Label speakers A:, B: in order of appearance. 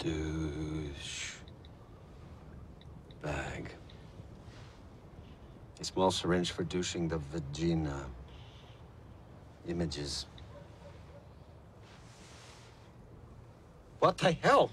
A: douche bag. A small syringe for douching the vagina. Images. What the
B: hell?